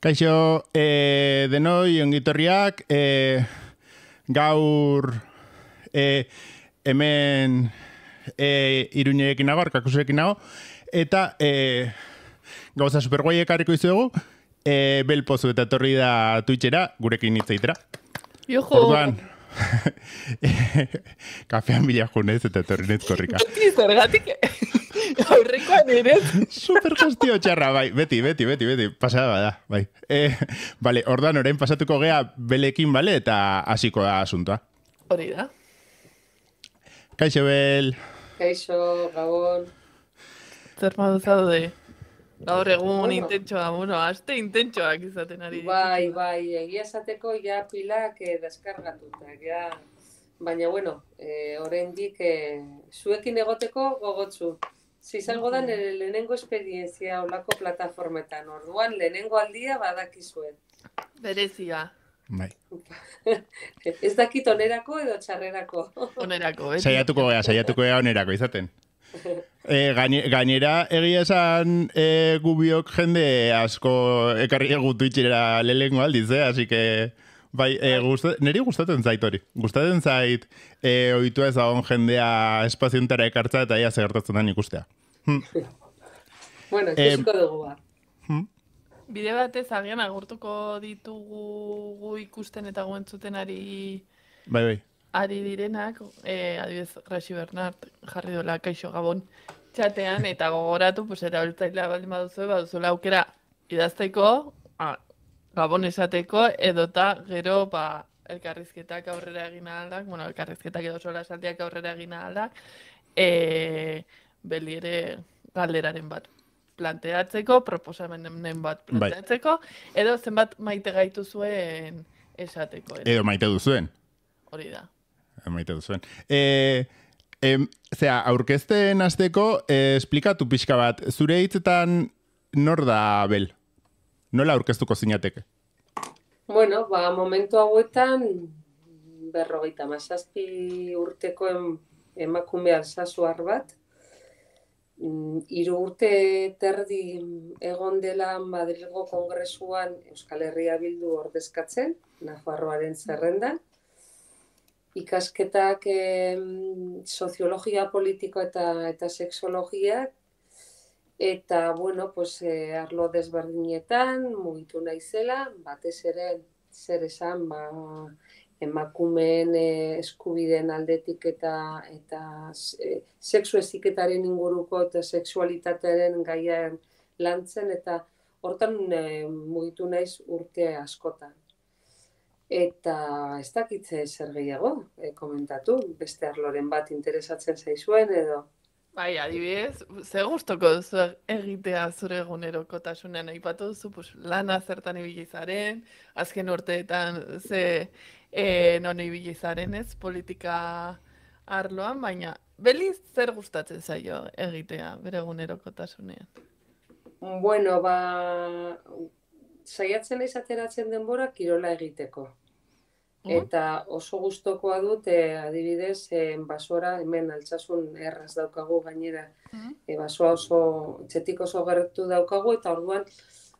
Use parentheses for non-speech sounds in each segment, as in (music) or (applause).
Kaixo, e, denoi, ongitorriak, e, gaur e, hemen e, iruñeekin nago, arkakusekin nago, eta e, gauza superguaiek harriko izugu, e, belpozu eta torri da tuitxera, gurekin itzaitera. Jojo! (laughs) Kafean bila junez eta torrinez korrika. (laughs) Beti zergatik (laughs) aurrekoan ere. Super gestio txarra, bai. Beti, beti, beti, beti. Pasada bada, bai. Eh, bale, ordan orain pasatuko gea belekin, bale, eta hasiko da asuntoa. Hori da. Kaixo, Bel. Kaixo, Gabon. Zer maduzado de... Gaur egun bueno. intentsoa, bueno, aste intentsoak izaten ari. Bai, bai, egia esateko ja pilak eh, Baina, bueno, eh, eh, zuekin egoteko gogotzu. Zizango da lehenengo esperientzia olako plataformetan, orduan lehenengo aldia badakizuen. Berezia. Bai. (laughs) ez dakit onerako edo txarrerako. onerako, eh? Saiatuko gea, saiatuko gea onerako izaten. E, gainera, egia esan e, eh, gubiok jende asko ekarri egu Twitchera lehenko aldiz, eh? Asi que, bai, e, eh, bai. neri gustatzen zait hori. Gustatzen zait e, oitu ez dagoen jendea espazientara ekartza eta ia zegartatzen den ikustea. Hm. (laughs) bueno, ikusiko e, dugu ba. hm? Bide batez, agian agurtuko ditugu ikusten eta guentzuten ari... Bai, bai ari direnak, e, adibidez, Rashi Bernard jarri dola kaixo gabon txatean, eta gogoratu, pues, erabiltzailea baldin baduzu, baduzu aukera idazteko, a, ba, gabon esateko, edota gero, ba, elkarrizketak aurrera egin aldak, bueno, elkarrizketak edo sola saldiak aurrera egin aldak, e, eh, beli galderaren bat planteatzeko, proposamenen bat bai. planteatzeko, edo zenbat maite zuen esateko. Edo maite duzuen. Hori da maite duzuen. E, e, zera, aurkezten azteko, e, eh, esplikatu pixka bat, zure hitzetan nor da bel? Nola aurkeztuko zinateke? Bueno, ba, momentu hauetan berrogeita mazazpi urteko em, emakume bat. Mm, hiru urte terdi egon dela Madrilgo Kongresuan Euskal Herria Bildu ordezkatzen, Nafarroaren zerrendan ikasketak e, soziologia politiko eta eta sexologiak eta bueno, pues e, arlo desberdinetan mugitu naizela, batez ere zer esan, ba emakumeen e, eskubideen aldetik eta eta e, inguruko eta sexualitatearen gaiaren lantzen eta hortan e, mugitu naiz urte askotan. Eta ez dakitze zer gehiago, e, komentatu, beste arloren bat interesatzen zaizuen edo. Bai, adibidez, ze gustoko duzu egitea zure egunerokotasunean aipatu duzu, pues, lana zertan ibilizaren, azken urteetan ze e, non ibilizaren ez politika arloan, baina beliz zer gustatzen zaio egitea bere egunerokotasunean? Bueno, ba, saiatzen naiz ateratzen denbora kirola egiteko. Eta oso gustokoa dut, eh, adibidez, e, hemen altsasun erraz daukagu gainera, e, eh, basoa oso txetik oso gertu daukagu, eta orduan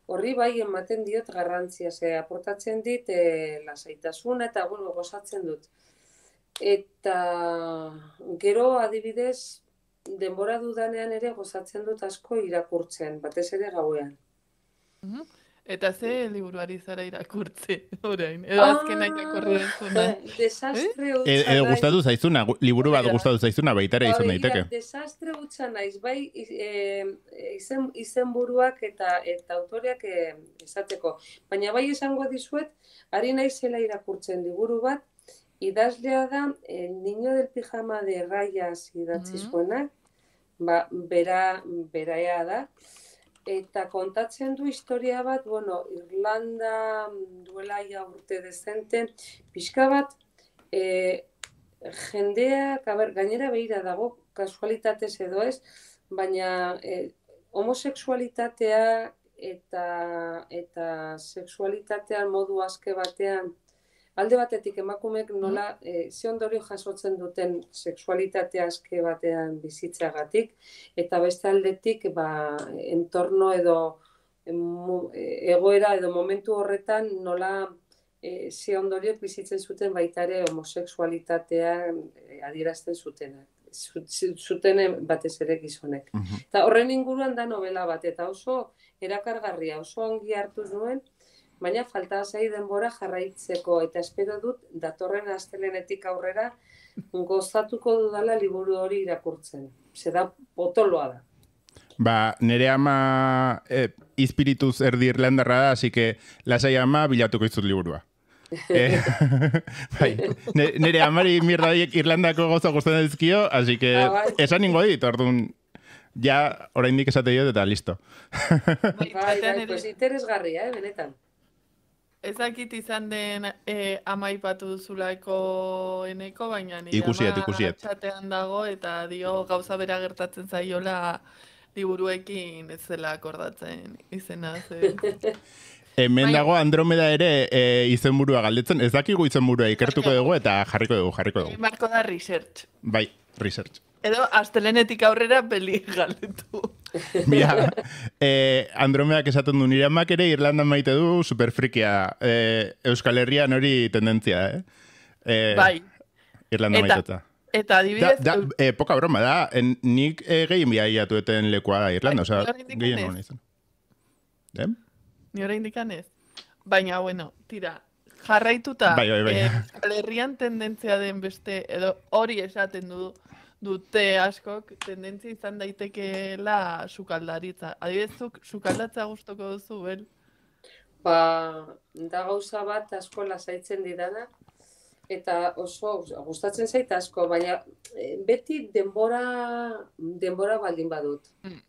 horri bai ematen diot garrantzia, ze aportatzen dit, e, lasaitasun eta bueno, gozatzen dut. Eta gero adibidez, denbora dudanean ere gozatzen dut asko irakurtzen, batez ere gauean. Eta ze liburuari zara irakurtze, (laughs) orain. Edo azkena ah, irakurri dintzuna. Desastre eh? Edo e, gustatu zaizuna, liburu bat gustatu zaizuna, baita ere izan daiteke. desastre utzan naiz, bai e, izen, izen buruak eta, eta autoriak e, esateko. Baina bai esango dizuet, ari naizela irakurtzen liburu bat, idazlea da, el niño del pijama de rayas idatzi mm ba, bera, bera da, eta kontatzen du historia bat, bueno, Irlanda duela ia urte dezente, pixka bat, e, jendeak, gainera behira dago, kasualitatez edo ez, baina e, homosexualitatea eta, eta seksualitatea modu azke batean alde batetik emakumeek nola e, ze ondorio jasotzen duten sexualitatea azke batean bizitzagatik eta beste aldetik ba, entorno edo eh, eh, egoera edo momentu horretan nola e, ze ondorio bizitzen zuten baita ere homosexualitatea adierazten zutenak zuten batez ere gizonek. Eta horren inguruan da novela bat, eta oso erakargarria, oso ongi hartu zuen baina falta zai denbora jarraitzeko eta espero dut datorren astelenetik aurrera gozatuko dudala liburu hori irakurtzen. da, potoloa da. Ba, nere ama eh, izpirituz erdi irlandarra da, así que lasai ama bilatuko izut liburua. (laughs) Eh, (laughs) bai, nere amari mirra Irlandako goza gozatzen dizkio, así que ah, bai. esan ningo dit, orduan, ja, orain dik esate dut eta listo. bai, bai, bai pues interesgarria, eh, benetan. Ezakit izan den eh, amaipatu duzulaiko eneko, baina nire ikusiet, txatean dago eta dio gauza bera gertatzen zaiola diburuekin ez zela akordatzen izena. Ze. (laughs) Hemen bai. dago Andromeda ere e, izenburua galdetzen, ez dakigu izenburua ikertuko dugu eta jarriko dugu, jarriko dugu. Marko da research. Bai, research. Edo, astelenetik aurrera peli galdetu. (laughs) Bia, eh, Andromeak esaten du nire ere Irlandan maite du superfrikia. Eh, Euskal Herrian hori tendentzia, eh? eh bai. Irlanda maiteta. Eta adibidez... Da, da, eh, eh, poka broma, da, en, nik e gehien bia iatu eten lekoa da Irlanda, bai, osea, gehien izan ni orain dikan ez. Baina, bueno, tira, jarraituta, bai, bai, bai. Eh, tendentzia den beste, edo hori esaten du, dute askok, tendentzia izan daitekeela sukaldaritza. Adibidez, sukaldatza gustoko duzu, bel? Ba, da gauza bat asko lasaitzen didana, eta oso gustatzen zait asko, baina eh, beti denbora denbora baldin badut. Mm.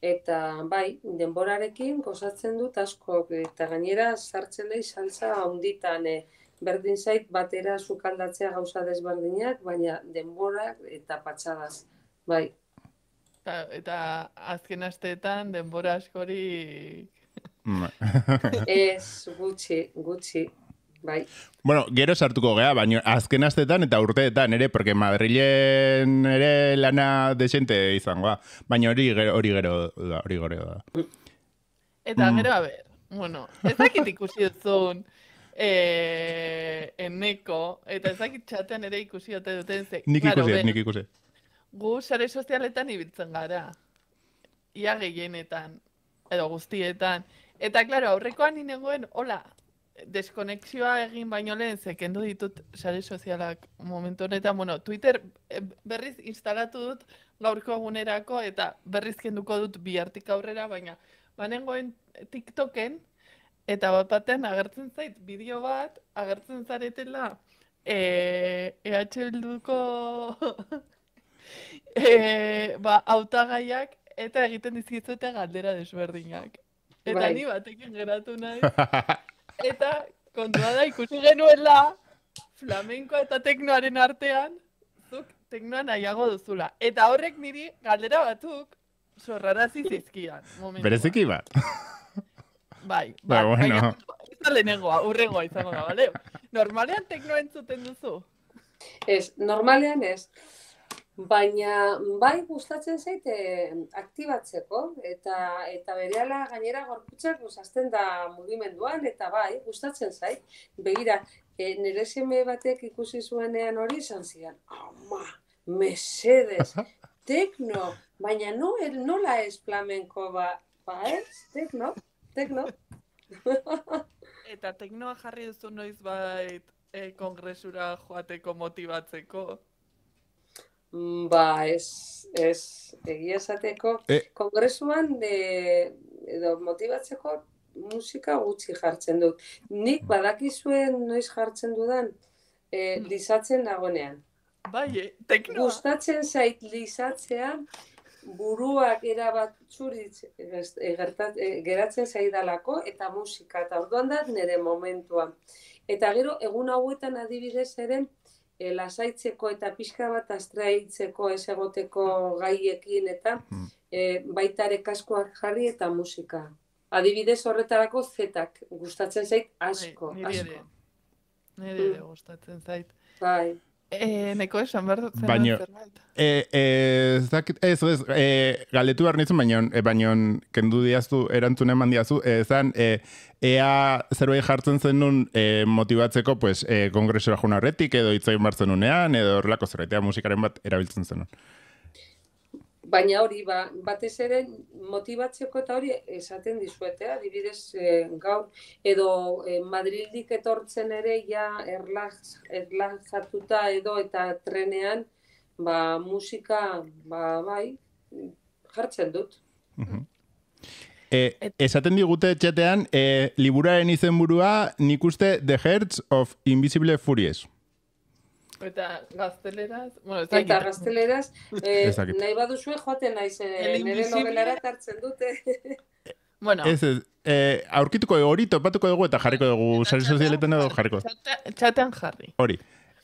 Eta bai, denborarekin gozatzen dut asko eta gainera sartzen da saltza hunditan e, eh, berdin sait batera sukaldatzea gauza desberdinak, baina denborak eta patxadas. Bai. Eta, eta azken asteetan denbora askori Ez, gutxi, gutxi. Bai. Bueno, gero sartuko gea, baina azken astetan eta urteetan ere, porque Madrilen ere lana de gente Baina hori gero hori gero da, hori gero da. Eta mm. gero a ber. Bueno, ez dakit ikusi dutzun eh, eneko, eta ez dakit txatean ere ikusi dute duten ze. Nik ikusi, nik ikusi. Gu sare sozialetan ibiltzen gara. Ia gehienetan, edo guztietan. Eta, klaro, aurrekoan ninen goen, hola, deskonexioa egin baino lehen zekendu ditut sare sozialak momentu honetan, bueno, Twitter eh, berriz instalatu dut gaurko egunerako eta berriz kenduko dut bi hartik aurrera, baina banengoen TikToken eta bat batean agertzen zait bideo bat agertzen zaretela eh EH (laughs) eh ba autagaiak eta egiten dizkietzute galdera desberdinak. Eta bai. ni batekin geratu nahi. (laughs) eta kontua da ikusi genuela flamenkoa eta teknoaren artean zuk teknoa nahiago duzula. Eta horrek niri galdera batzuk sorrarazi zizkian. Momentu. Bereziki bat. Bai, ba, bai, ba, izango da, bale? Normalean teknoa entzuten duzu? Ez, normalean ez. Es... Baina bai gustatzen zaite eh, aktibatzeko eta eta berehala gainera gorputzak osatzen da mugimenduan eta bai gustatzen zait. Begira, e, nire seme batek ikusi zuenean hori izan zian. Ama, mesedes, tekno, baina no, el, nola ez flamenko ba, ba ez, tekno, tekno. (laughs) eta teknoa jarri duzu noiz bait eh, kongresura joateko motibatzeko. Mm, ba, ez, ez, egia esateko, e. kongresuan, de, edo, motibatzeko musika gutxi jartzen dut. Nik badakizuen noiz jartzen dudan, e, dizatzen hmm. nagonean. Bai, eh, teknoa. Gustatzen zait dizatzea, buruak era txuritz e, e, geratzen zait eta musika, eta orduan da, nire momentua. Eta gero, egun hauetan adibidez eren, e, lasaitzeko eta pixka bat astraitzeko ez egoteko gaiekin eta hmm. e, eh, baitare kaskoak jarri eta musika. Adibidez horretarako zetak gustatzen zait asko, bai, asko. Nire, nire, hmm. gustatzen zait. Bai. Eh, neko esan behar dut zen. Baina, eh, eh, ez dakit, ez, ez, e, eh, galetu behar baina, kendu diaztu, erantzune eman diazu, e, zan, e, ea zerbait jartzen zen nun motibatzeko, pues, e, kongresora juna horretik, edo itzai martzen nunean, edo horrelako zerbait, musikaren bat erabiltzen zen nun. Baina hori, ba, batez ere, motibatzeko eta hori esaten dizuetea, adibidez eh, gaur, edo eh, Madrildik etortzen ere, ja, erlazatuta edo eta trenean, ba, musika, ba, bai, jartzen dut. E, esaten digute txetean, e, izenburua nik The Hertz of Invisible Furies. Eta gazteleraz, bueno, ez dakit. Eta gazteleraz, eh, nahi baduzue joaten naiz, eh, nire novelara tartzen dute. (laughs) bueno. Ez, ez, eh, aurkituko hori topatuko dugu eta jarriko dugu, sari sozialetan edo jarriko. Txatean jarri. Hori.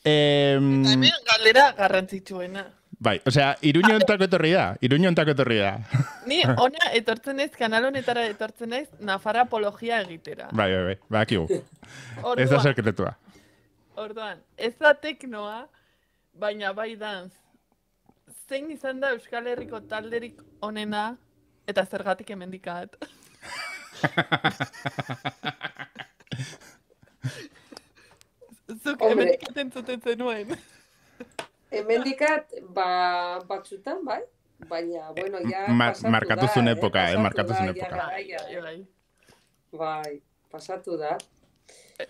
Eh, hemen galera garrantzitsuena. Bai, osea, iruño entako etorri da, iruño entako etorri da. (laughs) Ni ona etortzen ez, kanal honetara etortzen ez, Nafarra apologia egitera. Bai, bai, bai, bai, aki gu. Ez da serkretua. Orduan, ez da teknoa, baina bai dan. Zein izan da Euskal Herriko talderik onena eta zergatik emendikat? (laughs) Zuk emendikaten zuten zenuen. Emendikat, ba, batzutan, bai? Baina, bueno, ja Mar Markatu zuen eh? epoka, eh? Markatu zuen epoka. Bai, bai. bai, pasatu da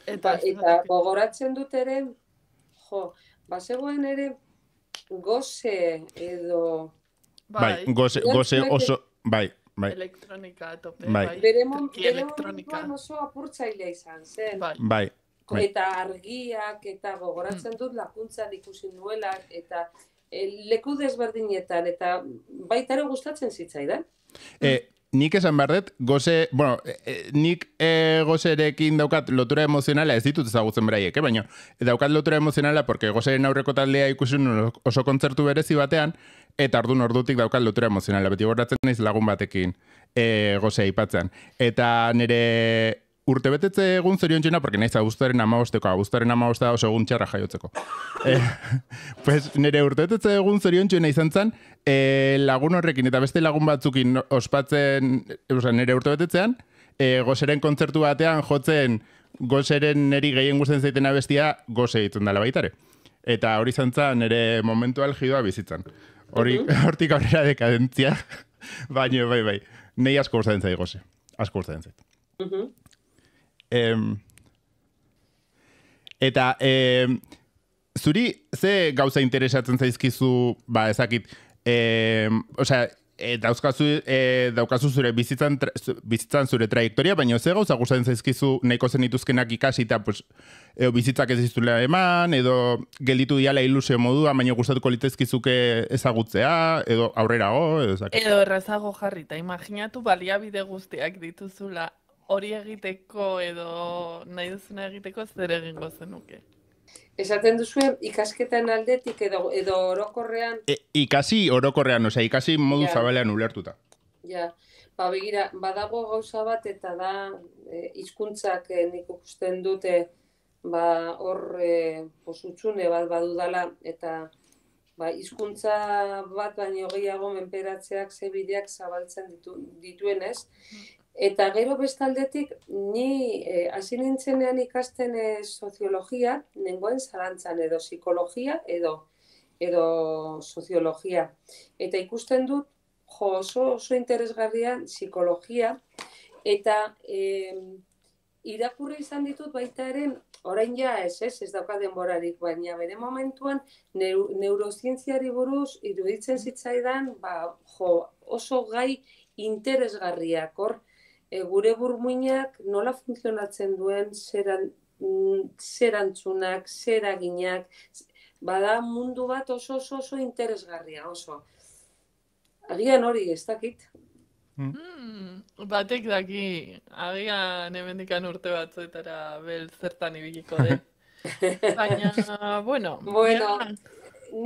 eta, ba, eta gogoratzen dut ere, jo, bazegoen ere goze edo... Bai, bai goze, goze oso... Bai, bai. Elektronika tope. Bai. bai. Bere elektronika. oso apurtzailea izan zen. Bai. bai. bai. Eta argiak eta gogoratzen mm. dut lakuntza ikusi nuela eta eh, leku desberdinetan eta baitaro gustatzen zitzaidan. Eh, nik esan behar dut, goze, bueno, e, e, nik e, gozerekin daukat lotura emozionala, ez ditut ezagutzen beraiek, eh? baina daukat lotura emozionala, porque gozeren aurreko taldea ikusun oso kontzertu berezi batean, eta ardun ordutik daukat lotura emozionala, beti borratzen naiz lagun batekin e, gozea ipatzen. Eta nire urte betetze egun zerion porque nahiz abuztaren amabosteko, abuztaren oso egun txarra jaiotzeko. (laughs) Eh, pues, nire urte betetze egun zeriontsena izan zan, eh, lagun horrekin eta beste lagun batzukin ospatzen, oza, nire urte betetzean, eh, gozeren kontzertu batean, jotzen gozeren niri gehien guztien zeiten abestia, goze ditun dala baitare. Eta hori izan nire momentu aljidoa bizitzan. Hori (laughs) hortik aurrera dekadentzia, (laughs) baina bai bai. Nei asko gustatzen zaigose. Asko gustatzen eta zuri ze gauza interesatzen zaizkizu, ba ezakit, osea, e, dauzkazu, e, daukazu zure bizitzan, bizitzan zure trajektoria, baina ze gauza zaizkizu nahiko zen ituzkenak ikasi eta pues, e, bizitzak ez iztulea eman, edo gelditu diala ilusio modua, baina gustatuko litezkizuke ezagutzea, edo aurrera go, edo zake. Edo errazago jarri, eta imaginatu baliabide guztiak dituzula hori egiteko edo nahi duzuna egiteko zer egingo zenuke? Esaten duzu ikasketan aldetik edo edo orokorrean e, ikasi orokorrean, osea ikasi modu ja. zabalean ulertuta. Ja. Ba, begira, badago gauza bat eta da eh, hizkuntzak e, nik ikusten dute ba hor e, posutsune bat badudala eta ba hizkuntza bat baino gehiago menperatzeak ze zabaltzen ditu, dituen, mm. Eta gero bestaldetik, ni eh, hasi nintzenean ikasten eh, soziologia, nengoen zarantzan edo psikologia edo edo soziologia. Eta ikusten dut, jo, oso, oso interesgarria psikologia, eta e, izan ditut baita ere, orain ja ez, ez, ez dauka denborarik, baina bere momentuan neurozientziari buruz iruditzen zitzaidan, ba, jo, oso gai interesgarriak, hor, e, gure burmuinak nola funtzionatzen duen zeran, mm, zerantzunak, zeraginak, bada mundu bat oso oso, oso interesgarria oso. Agian hori, ez dakit. Hmm. Hmm, batek daki, agian hemendikan urte batzuetara bel zertan ibiliko de. (laughs) Baina, bueno. Bueno,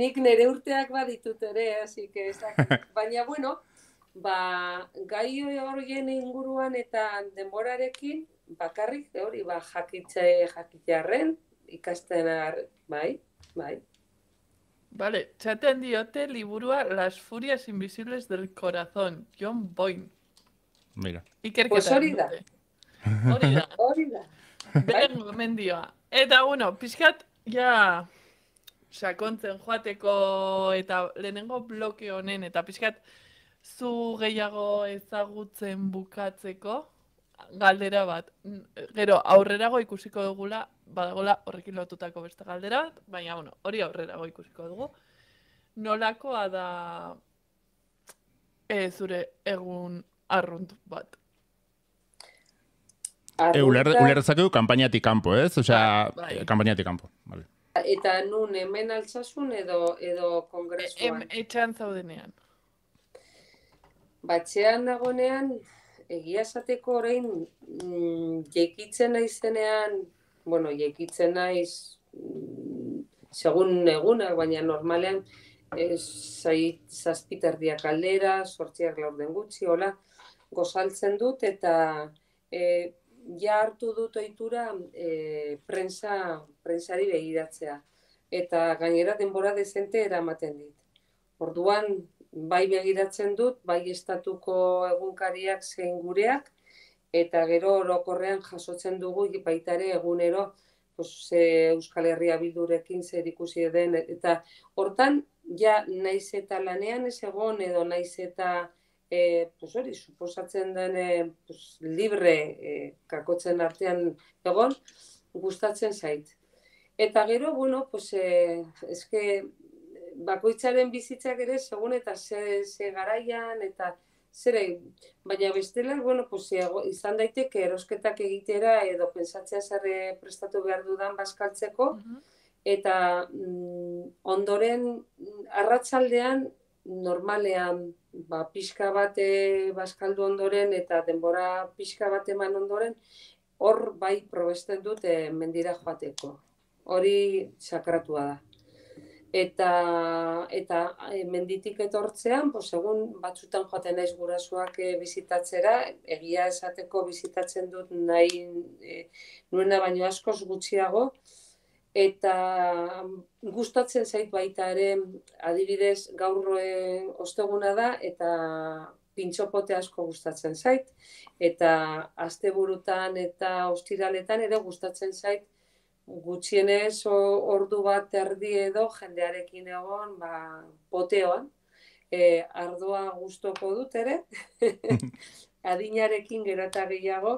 nik nere urteak baditut ere, así que ez dakit. (laughs) Baina, bueno, va ba, gai horien inguruan eta denborarekin bakarrik eh, hori ba jakitze y ikasten bai, bai. Vale, chaten diote liburua Las furias invisibles del corazón, John Boyne. Mira. y pues hori da. Hori da. (laughs) Hori da. Beren gomendioa. Eta bueno, pixkat, ja, sakontzen joateko eta lehenengo bloke honen, eta zu gehiago ezagutzen bukatzeko galdera bat. Gero, aurrerago ikusiko dugula, badagola horrekin lotutako beste galdera bat, baina bueno, hori aurrerago ikusiko dugu. Nolakoa da e, zure egun arrunt bat? E, Ulerrezak ulerre du kanpo, ez? Osea, bai. bai. Eh, kanpo. Vale. Eta nun hemen altzasun edo, edo kongresuan? Etxan zaudenean batxean nagonean, egia esateko orain mm, jekitzen naizenean, bueno, jekitzen naiz mm, segun eguna, baina normalean eh, zazpitarriak aldera, sortziak laur den gutxi, hola, gozaltzen dut eta e, ja hartu dut oitura e, eh, prensa, prensari begiratzea. Eta gainera denbora dezente eramaten dit. Orduan, bai begiratzen dut, bai estatuko egunkariak zein gureak, eta gero orokorrean jasotzen dugu baita egunero pues, Euskal Herria bildurekin zer ikusi den. Eta hortan, ja naiz eta lanean ez egon edo naiz eta e, pues, hori, suposatzen den e, pues, libre e, kakotzen artean egon, gustatzen zait. Eta gero, bueno, pues, eske, bakoitzaren bizitzak ere segun eta ze, ze garaian eta zere, baina bestela, bueno, pues, izan daiteke erosketak egitera edo pensatzea zerre eh, prestatu behar dudan bazkaltzeko, eta mm, ondoren mm, arratsaldean normalean ba, pixka bate eh, bazkaldu ondoren eta denbora pixka bat eman ondoren, hor bai probesten dut mendira joateko. Hori sakratua da eta eta eh, menditik etortzean pues segun batzutan joaten naiz gurasoak e, eh, bizitatzera egia esateko bizitatzen dut nahi e, nuena baino askoz gutxiago eta gustatzen zait baita ere adibidez gaurroen e, osteguna da eta pintxopote asko gustatzen zait eta asteburutan eta ostiraletan ere gustatzen zait gutxienez ordu bat erdi edo jendearekin egon ba, poteoan. E, ardua gustoko dut ere, (laughs) (laughs) adinarekin gerata gehiago,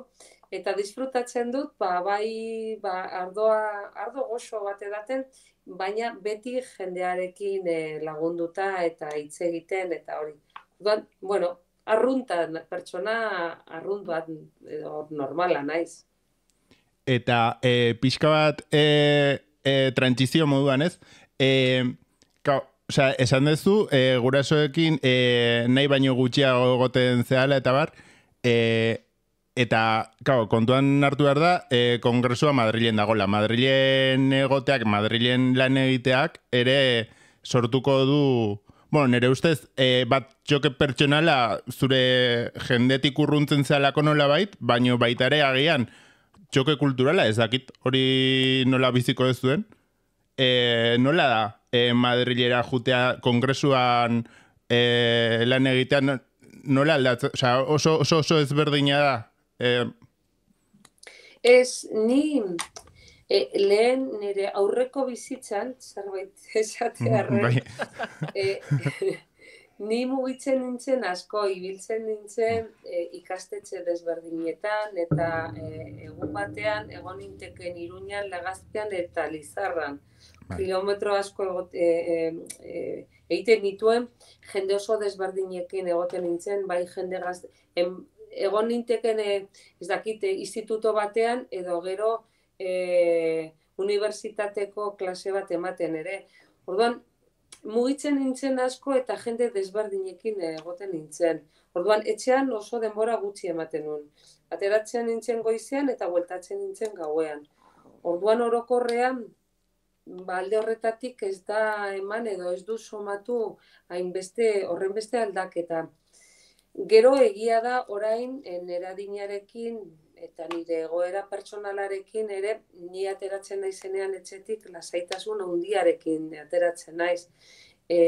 eta disfrutatzen dut, ba, bai, ba, ardoa, ardo goxo bat edaten, baina beti jendearekin e, lagunduta eta hitz egiten eta hori. Duan, bueno, arruntan, pertsona arrunt normala naiz eta e, pixka bat e, eh, e, eh, trantzizio moduan ez, e, ka, esan duzu, e, gurasoekin e, nahi baino gutxiago goten zehala eta bar, e, eta ka, kontuan hartu behar da, e, kongresua Madrilen dagola. Madrilen egoteak, Madrilen lan egiteak, ere sortuko du, bueno, nere ustez, e, bat txoke pertsonala zure jendetik urruntzen zehalako nola bait, baino baitare agian, txoke kulturala, ez dakit, hori nola biziko ez duen. Eh, nola da, e, Madrilera jutea kongresuan e, lan egitea, nola aldatzen, o sea, oso, oso, oso ezberdina da. E, ez, ni e, lehen nire aurreko bizitzan, zerbait (laughs) esatea, mm, bai ni mugitzen nintzen, asko ibiltzen nintzen e, ikastetxe desberdinetan eta e, egun batean egon ninteken iruñan, lagaztean eta lizarran. Bai. Kilometro asko e, e, egiten e, nituen, jende oso desberdinekin egoten nintzen, bai jende gazte, egon ninteken ez dakite instituto batean edo gero e, unibertsitateko klase bat ematen ere. Orduan, mugitzen nintzen asko eta jende desbardinekin egoten nintzen. Orduan, etxean oso denbora gutxi ematen nuen. Ateratzen nintzen goizean eta gueltatzen nintzen gauean. Orduan orokorrean, balde ba, horretatik ez da eman edo ez du somatu hainbeste horrenbeste aldaketa. Gero egia da orain, eradinarekin eta nire egoera pertsonalarekin ere ni ateratzen naizenean etxetik lasaitasun hundiarekin ateratzen naiz. E,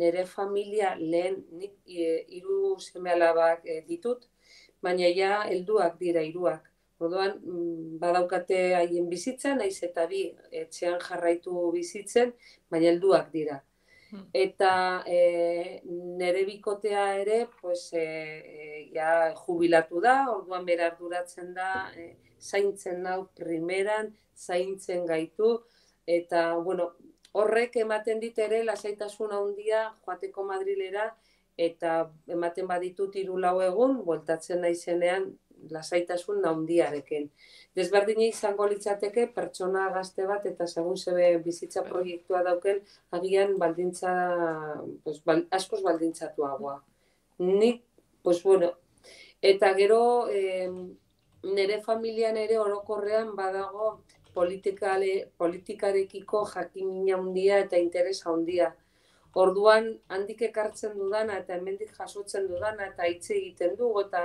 nire familia lehen nik e, hiru e, semealabak ditut, baina ja helduak dira hiruak. Orduan mm, badaukate haien bizitza naiz eta bi etxean jarraitu bizitzen, baina helduak dira eta e, nere bikotea ere pues, e, ja, jubilatu da, orduan bera arduratzen da, e, zaintzen nau primeran, zaintzen gaitu, eta bueno, horrek ematen dit ere, lasaitasun handia joateko madrilera, eta ematen baditu tiru lau egun, bueltatzen naizenean lasaitasun naundiarekin. Desberdin izango litzateke pertsona gazte bat eta segun zebe bizitza bai. proiektua dauken agian baldintza, pues, bal, askoz baldintzatuagoa. Nik, pues bueno, eta gero eh, nire familian ere orokorrean badago politikale, politikarekiko jakin handia eta interes handia. Orduan handik ekartzen dudana eta hemendik jasotzen dudana eta hitz egiten dugu eta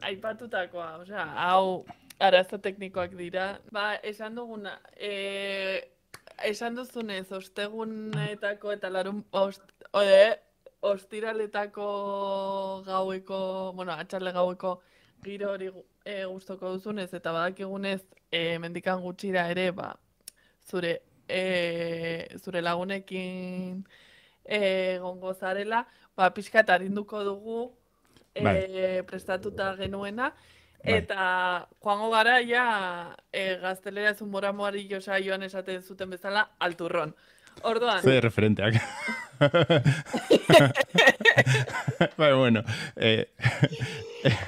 aipatutakoa, o sea, hau arazo teknikoak dira. Ba, esan duguna, e, esan duzunez, ostegunetako eta larun, ost, eh, ostiraletako gaueko, bueno, atxarle gaueko giro hori e, eh, guztoko duzunez, eta badakigunez, e, mendikan gutxira ere, ba, zure, e, zure lagunekin e, gongo zarela, ba, pixka dugu, e, prestatuta genuena. Bai. Eta joango gara ja e, eh, gaztelera mora moari joan esaten zuten bezala alturron. Orduan. Zer referenteak. (laughs) bai, bueno. Eh, eh,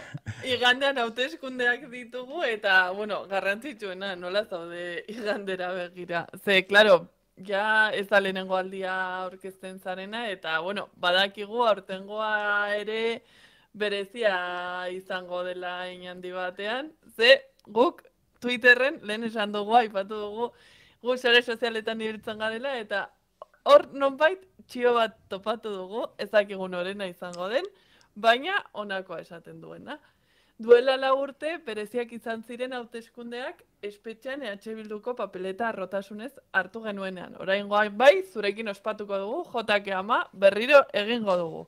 igandean hauteskundeak ditugu eta, bueno, garrantzitsuena nola zaude igandera begira. Ze, claro, ja ez da lehenengo aldia orkesten zarena eta, bueno, badakigu aurtengoa ere berezia izango dela inandi batean, ze guk Twitterren lehen esan dugu aipatu dugu Gure sare sozialetan ibiltzen garela eta hor nonbait txio bat topatu dugu, ezakigun orena izango den, baina honakoa esaten duena. Duela la urte, bereziak izan ziren hauteskundeak espetxean EH Bilduko papeleta arrotasunez hartu genuenean. Orain bai, zurekin ospatuko dugu, jotake ama, berriro egingo dugu.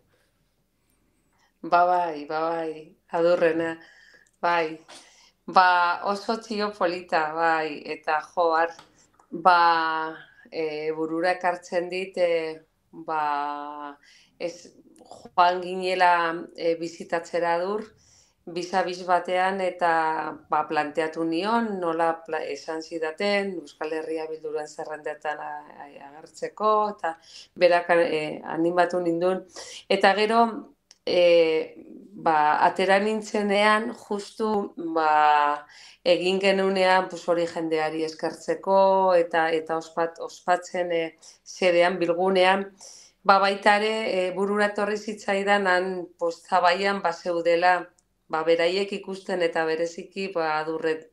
Ba bai, ba bai, adurrena, bai. Ba oso txio polita, bai, eta jo, ba e, burura ekartzen dit, e, ba, ez, joan ginela e, bizitatzera dur, bizabiz batean eta ba, planteatu nion, nola pla, esan zidaten, Euskal Herria bilduran zerrendetan agertzeko, eta berak e, animatu nindun. Eta gero, e, ba, atera nintzenean, justu ba, egin genunean pues, hori jendeari eskartzeko eta eta ospat, ospatzen e, bilgunean. Ba, baitare, e, burura torri zitzaidan, han, pues, zabaian ba, zeudela, ba, beraiek ikusten eta bereziki ba, adurret,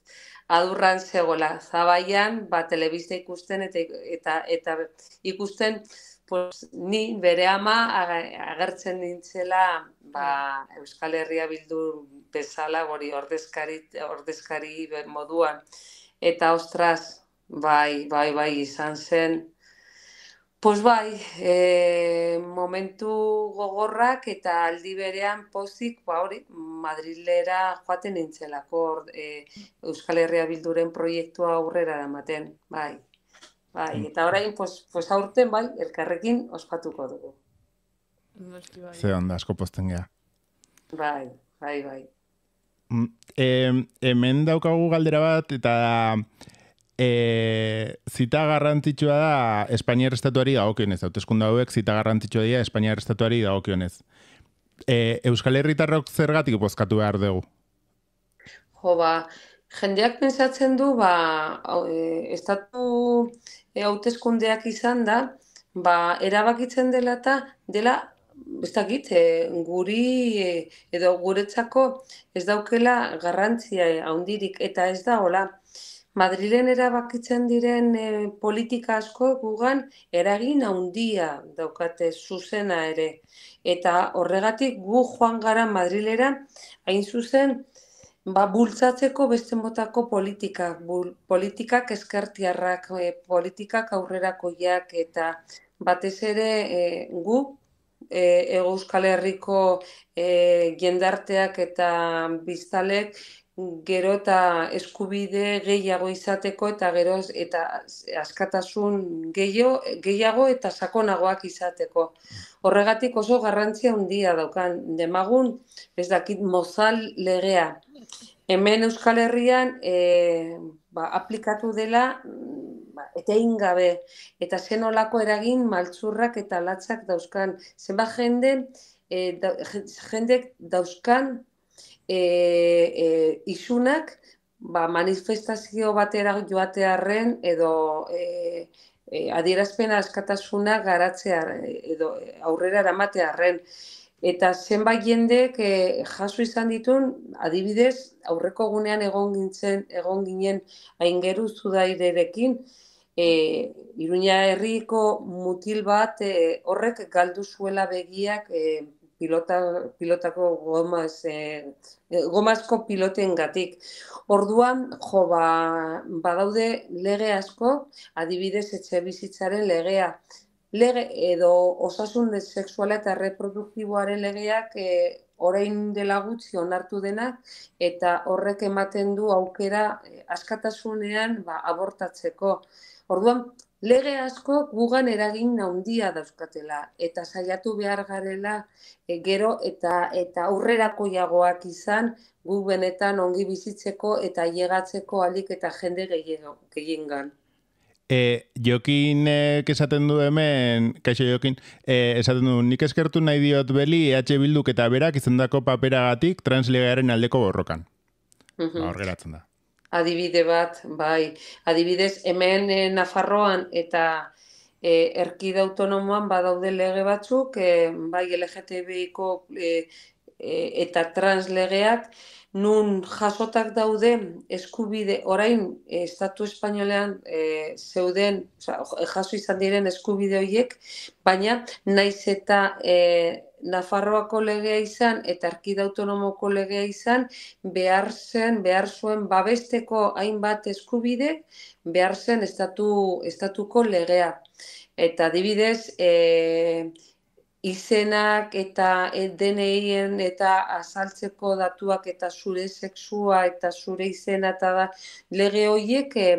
adurran zegola Zabaian, ba, telebizte ikusten eta, eta, eta ikusten, pues, ni bere ama agertzen nintzela ba, Euskal Herria bildu bezala hori ordezkari, ordezkari moduan. Eta ostraz bai, bai, bai, izan zen. Pues bai, e, momentu gogorrak eta aldi berean pozik, ba hori, Madrilera joaten nintzelako e, Euskal Herria Bilduren proiektua aurrera damaten, bai. Bai, mm. eta orain, pues, pues aurten, bai, elkarrekin ospatuko dugu. Bai. Ze onda, asko posten geha. Bai, bai, bai. Mm, hemen daukagu galdera bat, eta e, zita garrantzitsua da Espainiar Estatuari Hau Hautezkun dauek zita garrantzitsua dira Espainiar Estatuari dagokionez. E, Euskal Herritarrok zergatik bozkatu behar dugu? Jo, ba, jendeak pensatzen du, ba, e, estatu e, hauteskundeak izan da, ba, erabakitzen dela eta dela ez dakit, eh, guri eh, edo guretzako ez daukela garrantzia handirik eta ez da, hola, Madrilen erabakitzen diren eh, politika asko gugan eragin handia daukate zuzena ere. Eta horregatik gu joan gara Madrilera, hain zuzen, ba, bultzatzeko beste motako politikak, bul, politikak eskertiarrak, e, eh, politikak aurrerakoiak eta batez ere eh, gu e, Euskal Herriko jendarteak eta biztalek gero eta eskubide gehiago izateko eta gero eta askatasun gehiago, gehiago eta sakonagoak izateko. Mm. Horregatik oso garrantzia handia daukan demagun, ez dakit mozal legea. Hemen Euskal Herrian e, ba, aplikatu dela mm, ba, eta ingabe, eta zen eragin maltsurrak eta latzak dauzkan. Zenba jende, eh, e, jende dauzkan e, e, isunak ba, manifestazio batera joatearen edo e, e adierazpena askatasuna garatzea edo aurrera eramatearen eta zenbait jendek e, izan ditun adibidez aurreko egunean egon gintzen egon ginen aingeru zudairerekin E, Iruña herriko mutil bat e, horrek galdu zuela begiak e, pilota, pilotako gomaz, eh, eh gomazko piloten gatik. Orduan, jo, ba, badaude lege asko, adibidez etxe bizitzaren legea. Lege edo osasun de sexuala eta reproduktiboaren legeak eh, orain dela gutxi onartu denak eta horrek ematen du aukera eh, askatasunean ba, abortatzeko. Orduan, lege asko gugan eragin handia dauzkatela eta saiatu behar garela eh, gero eta eta aurrerakoiagoak izan gu benetan ongi bizitzeko eta ailegatzeko alik eta jende gehiengan. E, jokin e, esaten du hemen, kaixo jokin, e, esaten du, nik eskertu nahi diot beli EH Bilduk eta berak izendako paperagatik transligaren aldeko borrokan. Mm da adibide bat, bai, adibidez, hemen eh, Nafarroan eta e, eh, erkida autonomoan badaude lege batzuk, eh, bai LGTBI-ko E, eta translegeak nun jasotak daude eskubide orain e, estatu espainolean e, zeuden oza, jaso izan diren eskubide horiek baina naiz eta Nafarroako legea izan eta arki Autonomoko legea izan behar zen behar zuen babesteko hainbat eskubide behar zen estatu, estatuko legea eta adibidez izenak eta eh, DNAen eta azaltzeko datuak eta zure sexua eta zure izena eta da lege horiek e,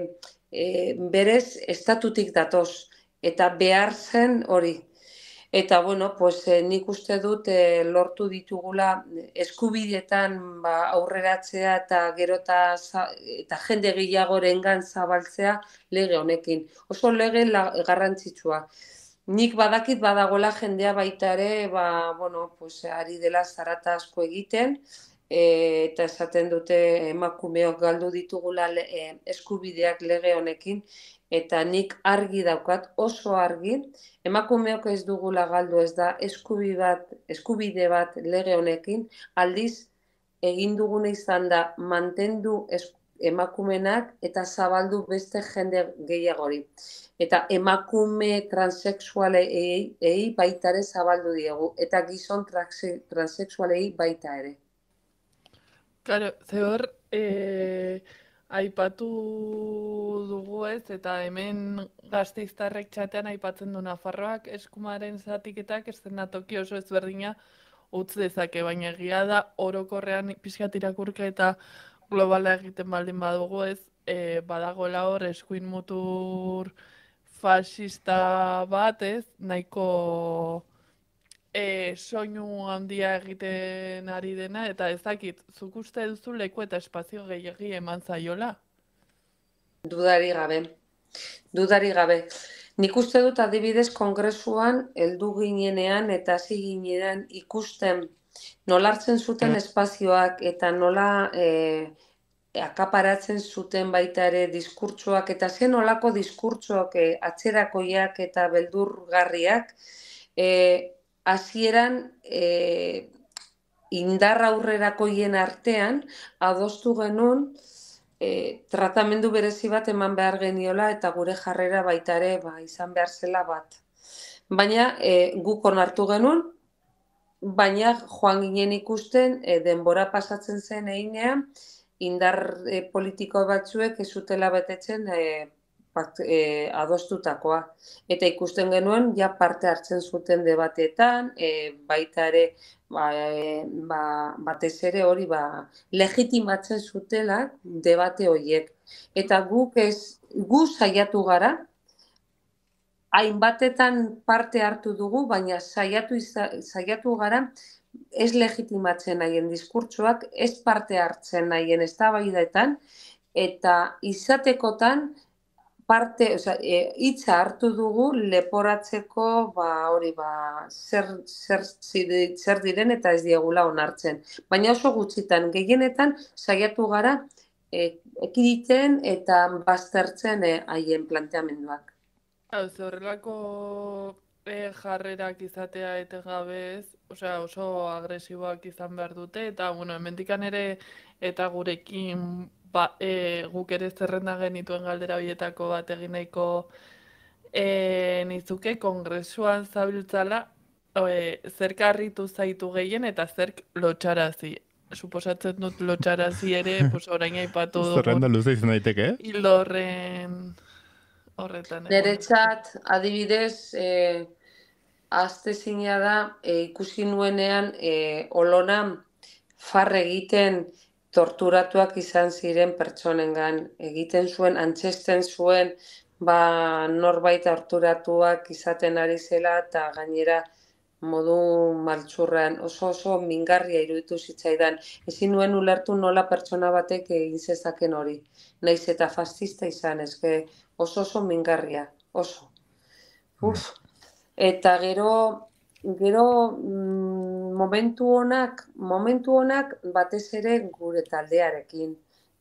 berez estatutik datoz eta behar zen hori. Eta, bueno, pues, nik uste dut e, lortu ditugula eskubidetan ba, aurreratzea eta gero eta, eta jende gehiagoren zabaltzea lege honekin. Oso lege garrantzitsua. Nik badakit badagola jendea baita ere, ba, bueno, pues, ari dela zarata asko egiten, e, eta esaten dute emakumeok galdu ditugula e, eskubideak lege honekin, eta nik argi daukat, oso argi, emakumeok ez dugula galdu ez da eskubi bat, eskubide bat lege honekin, aldiz egin duguna izan da mantendu esku, emakumenak eta zabaldu beste jende gehiagori. Eta emakume transexuale ei, baita ere zabaldu diegu, eta gizon transexualei ei baita ere. Karo, ze eh, aipatu dugu ez, eta hemen gazteiztarrek txatean aipatzen du Nafarroak, eskumaren zatiketak, ez da tokio oso ez berdina, utz dezake, baina egia da, orokorrean irakurke eta globala egiten baldin badugu ez, e, badagoela hor eskuin mutur fascista bat ez, nahiko e, soinu handia egiten ari dena, eta ezakit, zuk uste duzu leku eta espazio gehiagi eman zaiola? Dudari gabe, dudari gabe. Nik uste dut adibidez kongresuan heldu ginenean eta hasi ikusten Nolartzen zuten eh. espazioak eta nola e, akaparatzen zuten baita ere diskurtsoak eta zen nolako diskurtsoak e, atzerakoiak eta beldurgarriak e, azieran e, indarra aurrerakoien artean adostu genuen e, tratamendu berezi bat eman behar geniola eta gure jarrera baita ere ba, izan behar zela bat. Baina e, guk onartu hartu genuen, baina joan ginen ikusten eh, denbora pasatzen zen einean indar e, politiko batzuek ez zutela betetzen e, adostutakoa. Eta ikusten genuen, ja parte hartzen zuten debatetan, e, baita ere, ba, ba, batez ere hori, ba, legitimatzen zutela debate horiek. Eta guk ez, gu saiatu gara, hainbatetan parte hartu dugu, baina saiatu, saiatu gara ez legitimatzen haien diskurtsuak, ez parte hartzen haien eztabaidetan eta izatekotan parte, e, itza hartu dugu leporatzeko ba, hori ba, zer, zer, zer diren eta ez diegula onartzen. Baina oso gutxitan, gehienetan saiatu gara e, ekiditen eta baztertzen e, haien planteamenduak. Hau, zorrelako e, eh, jarrerak izatea eta gabez, sea, oso agresiboak izan behar dute, eta, bueno, ere, eta gurekin, ba, eh, guk ere zerrenda genituen galdera bietako bat egineiko e, eh, nizuke kongresuan zabiltzala, e, zerk zaitu gehien eta zer lotxarazi. Suposatzen dut lotxarazi ere, (laughs) pues orain aipatu dugu. Zerrenda luze izan daiteke, eh? Hildorren horretan. Eh, Neretzat, adibidez, e, eh, azte zina da, eh, ikusi nuenean, e, olona, farre egiten torturatuak izan ziren pertsonengan egiten zuen, antzesten zuen, ba, norbait torturatuak izaten ari zela, eta gainera modu maltsurrean oso oso mingarria iruditu zitzaidan. Ezin nuen ulertu nola pertsona batek egin zezaken hori. Naiz eta fascista izan, ezke oso oso mingarria, oso. Mm. Uf. Eta gero, gero mm, momentu honak, momentu honak batez ere gure taldearekin.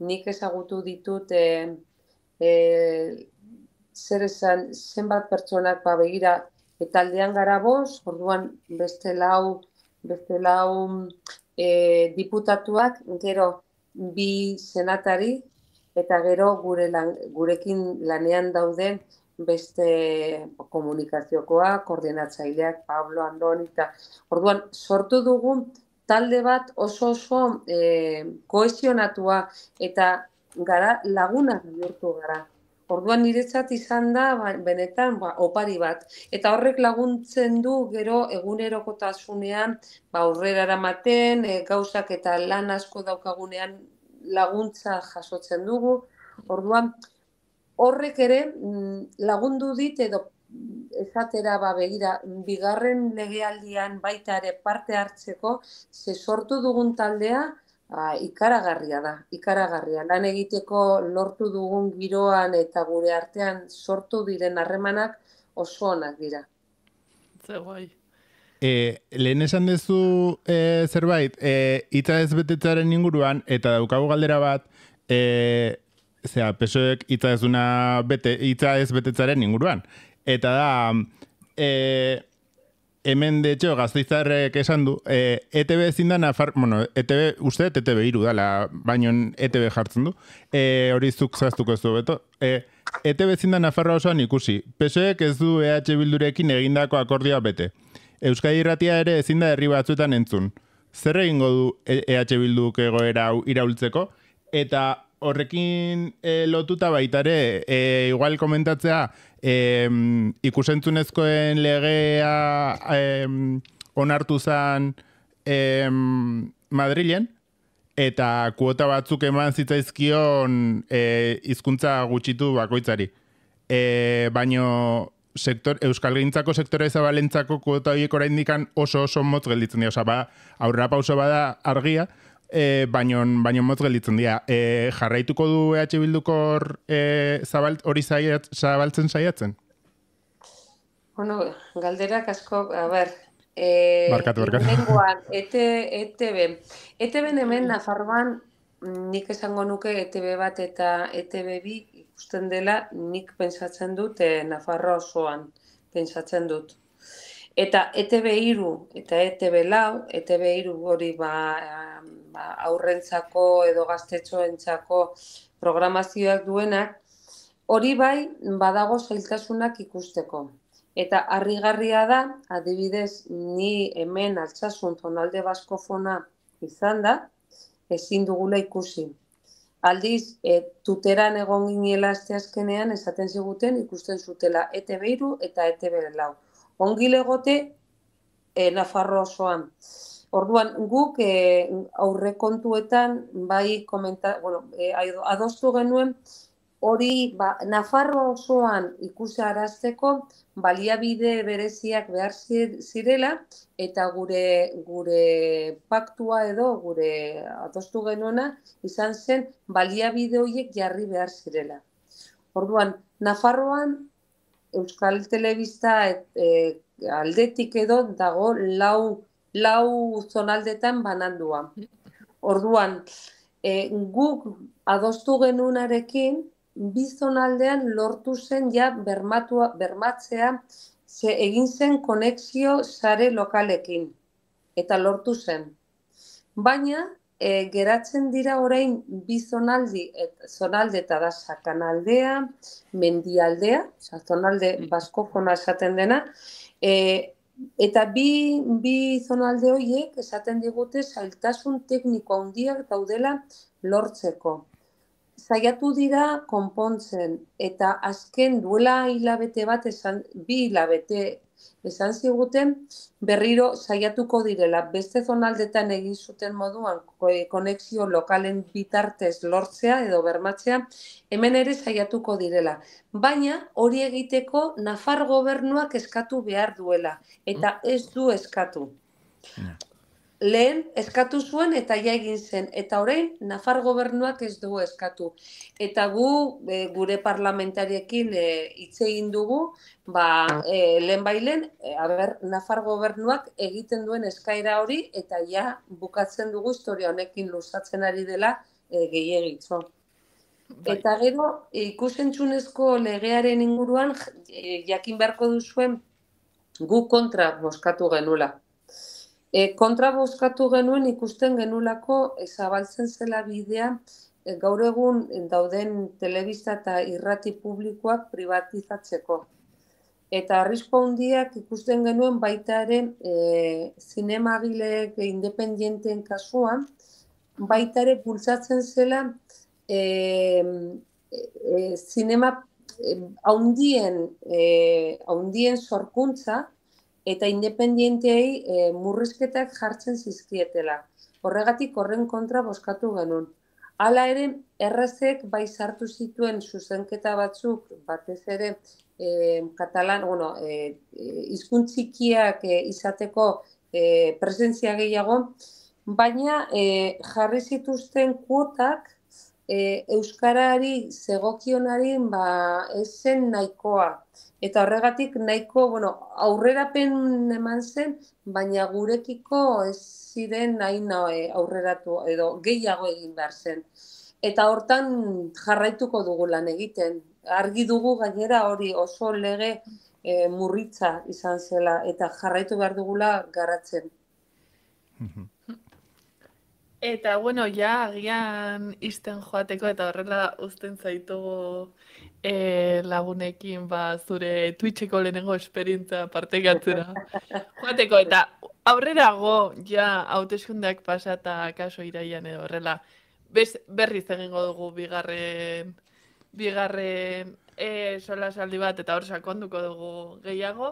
Nik ezagutu ditut e, e, zer esan zenbat pertsonak ba begira e, taldean gara boz, orduan beste lau, beste lau e, diputatuak, gero bi senatari, eta gero gure gurekin lanean dauden beste komunikaziokoa, koordinatzaileak, Pablo, Andoni, eta orduan sortu dugun talde bat oso oso e, koesionatua eta gara lagunak bihurtu gara. Orduan niretzat izan da ba, benetan ba, opari bat. Eta horrek laguntzen du gero egunerokotasunean ba, aurrera eramaten, e, gauzak eta lan asko daukagunean laguntza jasotzen dugu. Orduan, horrek ere mm, lagundu dit edo esatera ba begira bigarren legealdian baita ere parte hartzeko ze sortu dugun taldea a, ba, ikaragarria da ikaragarria lan egiteko lortu dugun giroan eta gure artean sortu diren harremanak oso onak dira Zegoi e, lehen esan dezu e, eh, zerbait, e, eh, itza ez betetzaren inguruan, eta daukagu galdera bat, e, zera, pesoek itza ez duna bete, itza ez betetzaren inguruan. Eta da, e, hemen de hecho gazteizarrek esan du, e, ETB ezin da nafar, bueno, ETB, uste, ETB iru dala, baino ETB e jartzen du, e, hori zuk zaztuko e ez du beto, e, ETB ezin da nafarra osoan ikusi, Pesoek ez du EH Bildurekin egindako akordioa bete. Euskadi irratia ere ezin da herri batzuetan entzun. Zer egingo du EH Bilduk egoera hau iraultzeko? Eta horrekin eh, lotuta baitare, e, eh, igual komentatzea, e, ikusentzunezkoen legea e, onartu zan Madrilen, eta kuota batzuk eman zitzaizkion eh, hizkuntza gutxitu bakoitzari. E, Baina sektor, euskal gintzako sektore zabalentzako kuota horiek orain dikan oso oso motz gelditzen dira. Osa, ba, aurrera pauso bada argia, e, baino motz gelditzen dira. E, jarraituko du e EH Bilduko zabalt, hori zaiat, zabaltzen saiatzen. Bueno, galderak asko, a ber... Eh, barkatu, barkatu. Ete, ete ben. Ete hemen Nafarroan nik esango nuke ETB bat eta ETB bi ikusten dela nik pentsatzen dut e, eh, Nafarro osoan pentsatzen dut. Eta ETB iru eta ETB lau, ETB iru hori ba, ba aurrentzako edo gaztetxoentzako programazioak duenak, hori bai badago zailtasunak ikusteko. Eta harrigarria da, adibidez, ni hemen altzasun zonalde baskofona izan da, ezin dugula ikusi. Aldiz, e, tuteran egon ginela azte azkenean, esaten ziguten ikusten zutela ete behiru eta ete bere lau. Ongi legote, e, osoan. Orduan, guk e, kontuetan, bai komentatzen, bueno, e, adoztu genuen, hori ba, Nafarroa osoan ikusi arazteko baliabide bereziak behar zirela eta gure gure paktua edo gure atostu hona izan zen baliabide horiek jarri behar zirela. Orduan, Nafarroan Euskal Telebista e, e, aldetik edo dago lau, lau zonaldetan banandua. Orduan, e, guk adostu genunarekin, bizonaldean lortu zen ja bermatua, bermatzea ze egin zen konexio sare lokalekin eta lortu zen. Baina e, geratzen dira orain bi zonaldi, zonalde eta da sakanaldea, mendialdea, oza, zonalde mm. baskofona esaten dena, e, eta bi, bi zonalde horiek esaten digute zailtasun tekniko handiak daudela lortzeko saiatu dira konpontzen eta azken duela hilabete bat bi hilabete esan ziguten berriro saiatuko direla beste zonaldetan egin zuten moduan eh, konexio lokalen bitartez lortzea edo bermatzea hemen ere saiatuko direla baina hori egiteko Nafar gobernuak eskatu behar duela eta ez du eskatu lehen eskatu zuen eta ja egin zen eta orain Nafar gobernuak ez du eskatu eta gu e, gure parlamentariekin e, hitz e, egin dugu ba e, lehen bailen e, aber Nafar gobernuak egiten duen eskaira hori eta ja bukatzen dugu historia honekin luzatzen ari dela e, gehiegitzo bai. Eta gero, ikusentzunezko legearen inguruan, e, jakin beharko duzuen, gu kontra boskatu genula. E, kontra bozkatu genuen ikusten genulako eh, zabaltzen zela bidea eh, gaur egun eh, dauden telebista eta irrati publikoak privatizatzeko. Eta arrisko handiak ikusten genuen baita ere e, zinemagileek independienten kasuan, baita ere bultzatzen zela e, e, zinema haundien e, sorkuntza, eta independientei e, eh, murrizketak jartzen zizkietela. Horregatik horren kontra boskatu genuen. Hala ere, errezek bai sartu zituen zuzenketa batzuk, batez ere, e, katalan, bueno, e, eh, e, izkuntzikiak izateko e, presentzia gehiago, baina e, jarri zituzten kuotak e, Euskarari zegokionari ba, zen nahikoa eta horregatik nahiko, bueno, aurrerapen eman zen, baina gurekiko ez ziren nahi eh, nahi aurreratu edo gehiago egin behar zen. Eta hortan jarraituko dugu lan egiten. Argi dugu gainera hori oso lege eh, murritza izan zela eta jarraitu behar dugula garatzen. Mhm. Mm. Eta, bueno, ja, agian izten joateko eta horrela uzten zaitugu e, lagunekin ba, zure Twitcheko lehenengo esperientza partekatzera. joateko eta aurrera go, ja, hauteskundeak pasata kaso iraian edo horrela. Bez, berriz egingo dugu bigarren, bigarren e, eh, sola saldi bat eta hor konduko dugu gehiago.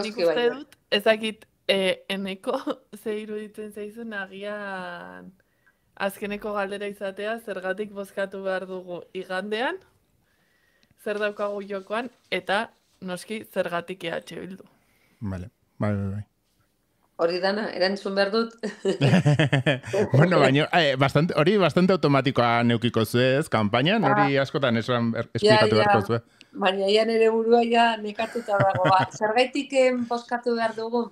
Nik uste dut, ezakit, Eh, eneko, (laughs) ze iruditzen zaizun agian azkeneko galdera izatea, zergatik bozkatu behar dugu igandean, zer daukagu jokoan, eta noski zergatik ea bildu. Vale, bai, bai, Hori dana, erantzun behar dut. (laughs) bueno, baina, eh, bastante, hori bastante automatikoa neukiko zuez, kampainan, hori ah. askotan esan esplikatu behar zuez. Baina, ian ere burua ja nekatuta dago. Ba, zergaitik eh, behar dugu,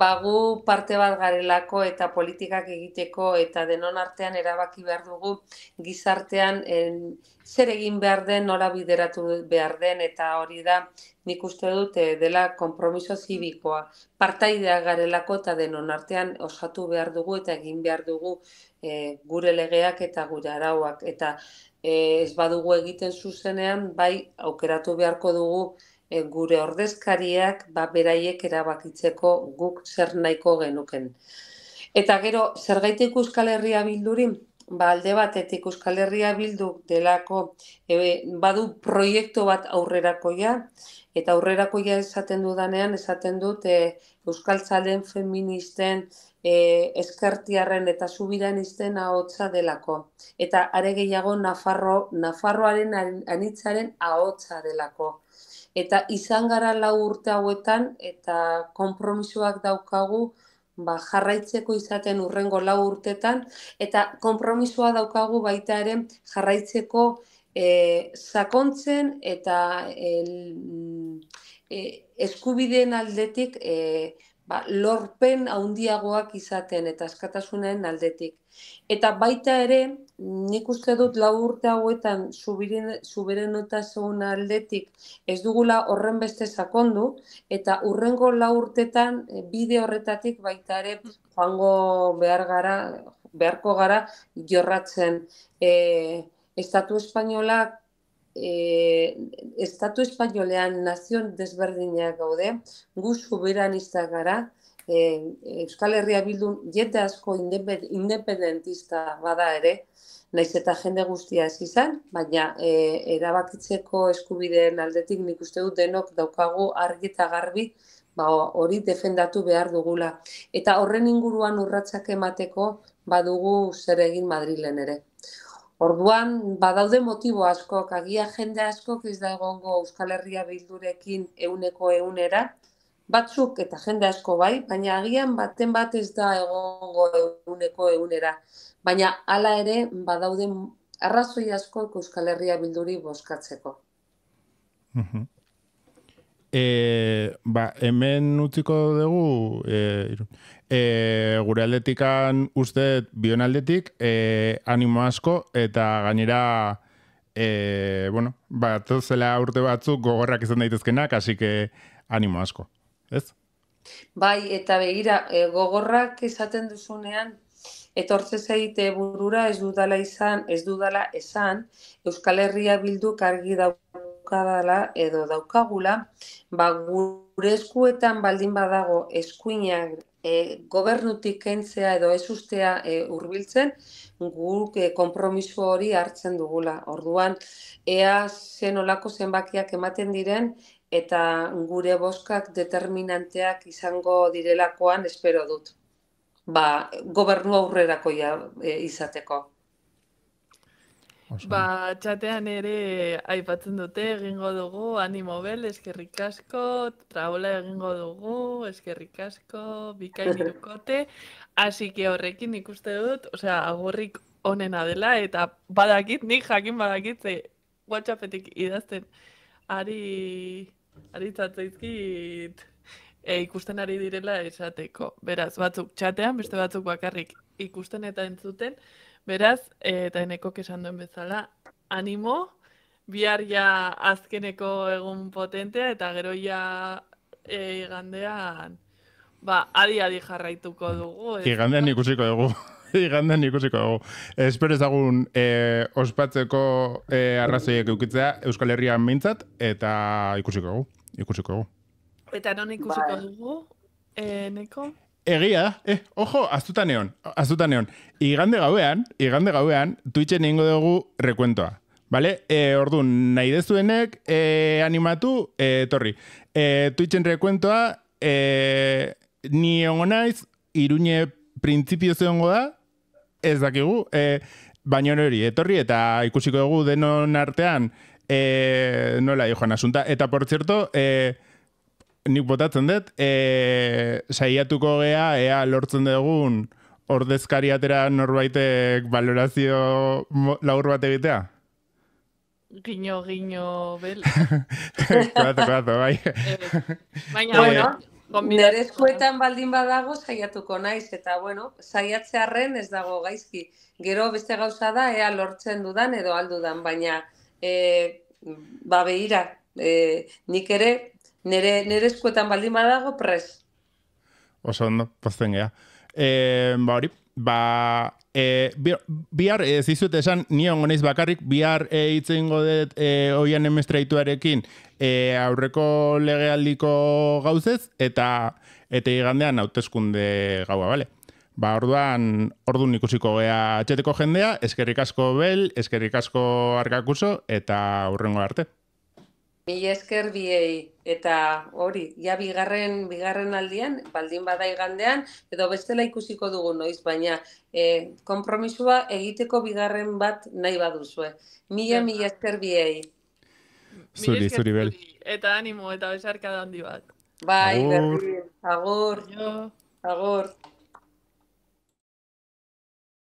Bagu parte bat garelako eta politikak egiteko eta denon artean erabaki behar dugu gizartean zer egin behar den, nola bideratu behar den eta hori da nik uste dute eh, dela kompromiso zibikoa. Partaidea garelako eta denon artean osatu behar dugu eta egin behar dugu e, gure legeak eta gure arauak. Eta eh, ez badugu egiten zuzenean, bai aukeratu beharko dugu E, gure ordezkariak ba, beraiek erabakitzeko guk zer nahiko genuken. Eta gero, zergaitik Euskal Herria bildurin? ba, alde batetik Euskal Herria bildu delako e, badu proiektu bat aurrerakoia eta aurrerakoia esaten dudanean esaten dut e, Euskal feministen e, eskertiarren eta subiran izten ahotsa delako eta aregeiago Nafarro, Nafarroaren anitzaren ahotsa delako eta izan gara lau urte hauetan eta konpromisoak daukagu ba, jarraitzeko izaten urrengo lau urtetan eta konpromisoa daukagu baita ere jarraitzeko e, zakontzen eta e, eskubideen aldetik e, ba, lorpen haundiagoak izaten eta askatasunen aldetik. Eta baita ere, nik uste dut lau urte hauetan zubiren, zuberenotasun aldetik ez dugula horren beste sakondu, eta urrengo lau urtetan eh, bide horretatik baita ere joango behar gara, beharko gara jorratzen. Eh, estatu Espainiola, eh, estatu espainolean nazion desberdinak gaude, gu soberanista gara, e, Euskal Herria bildun jete asko independentista bada ere, naiz eta jende guztia ez izan, baina eh, erabakitzeko eskubideen aldetik nik uste dut denok daukagu argi eta garbi ba, hori defendatu behar dugula. Eta horren inguruan urratsak emateko badugu zer egin Madrilen ere. Orduan, badaude motibo asko, agia jende asko, ez da egongo Euskal Herria bildurekin euneko eunera, batzuk eta jende asko bai, baina agian baten bat ez da egongo eguneko egunera. Baina hala ere badauden arrazoi asko Euskal Herria bilduri bozkatzeko. E, ba, hemen utziko dugu e, e, gure aldetikan uste bion aldetik e, animo asko eta gainera e, bueno, ba, urte batzuk gogorrak izan daitezkenak, asik animo asko ez? Bai, eta begira, e, gogorrak izaten duzunean, etortze zeite burura ez dudala izan, ez dudala esan, Euskal Herria bilduk argi daukadala edo daukagula, ba, gure eskuetan baldin badago eskuinak e, gobernutik entzea edo ez ustea e, urbiltzen, guk e, kompromiso hori hartzen dugula. Orduan, ea zen olako zenbakiak ematen diren, eta gure boskak determinanteak izango direlakoan espero dut. Ba, gobernu aurrerako ja, e, izateko. Ba, txatean ere aipatzen dute, egingo dugu, animo bel, eskerrik asko, traola egingo dugu, eskerrik asko, bikain (laughs) irukote, así que horrekin ikuste dut, osea, agurrik onena dela, eta badakit, nik jakin badakit, ze, whatsappetik idazten, ari aritzatzaizkit e, eh, ikusten ari direla esateko. Beraz, batzuk txatean, beste batzuk bakarrik ikusten eta entzuten. Beraz, eta eneko kesan duen bezala, animo, bihar ja azkeneko egun potentea eta gero ja e, eh, gandean, ba, adi-adi jarraituko dugu. Igandean ikusiko dugu. (laughs) igandan ikusiko dugu. Espero ezagun e, ospatzeko e, arrazoiek eukitzea Euskal Herrian mintzat, eta ikusiko dugu. Eta non ikusiko bai. dugu, e, neko? Egia, eh, ojo, aztuta neon, aztuta neon. Igande gauean, igande gauean, Twitchen ingo dugu rekuentoa. Vale? E, ordu, nahi dezuenek animatu, e, torri. E, Twitchen rekuentoa, e, ni ongo naiz, irune printzipio zeongo da, ez dakigu, e, baina hori, etorri eta ikusiko dugu denon artean, e, nola joan asunta. Eta por txerto, e, eh, nik botatzen dut, e, saiatuko gea, ea lortzen dugun, ordezkariatera norbaitek valorazio laur bat egitea? Gino, gino, bel. (laughs) kodazo, bai. Baina, bueno, Nere eskuetan baldin badago saiatuko naiz eta bueno, saiatzearren ez dago gaizki. Gero beste gauza da ea lortzen dudan edo aldudan, baina e, ba behira, e, nik ere nere nere eskuetan baldin badago pres. Oso ondo, pozten gea. Eh, ba hori, ba e, eh, bihar, e, eh, zizut esan, nion goneiz bakarrik, bihar e, eh, itzen godet e, oian emestraituarekin aurreko legealdiko gauzez, eta eta igandean hautezkunde gaua, bale? Ba, orduan, orduan ikusiko gea txeteko jendea, eskerrik asko bel, eskerrik asko arkakuso, eta aurrengo arte. Mila esker biei eta hori, ja bigarren, bigarren aldian, baldin bada igandean, edo bestela ikusiko dugu noiz, baina eh konpromisua egiteko bigarren bat nahi baduzue. Mila, Eta. mila esker biei. Zuri, zuri bel. Eta animo, eta besarka handi bat. Bai, agur. Agur. Agur. agur.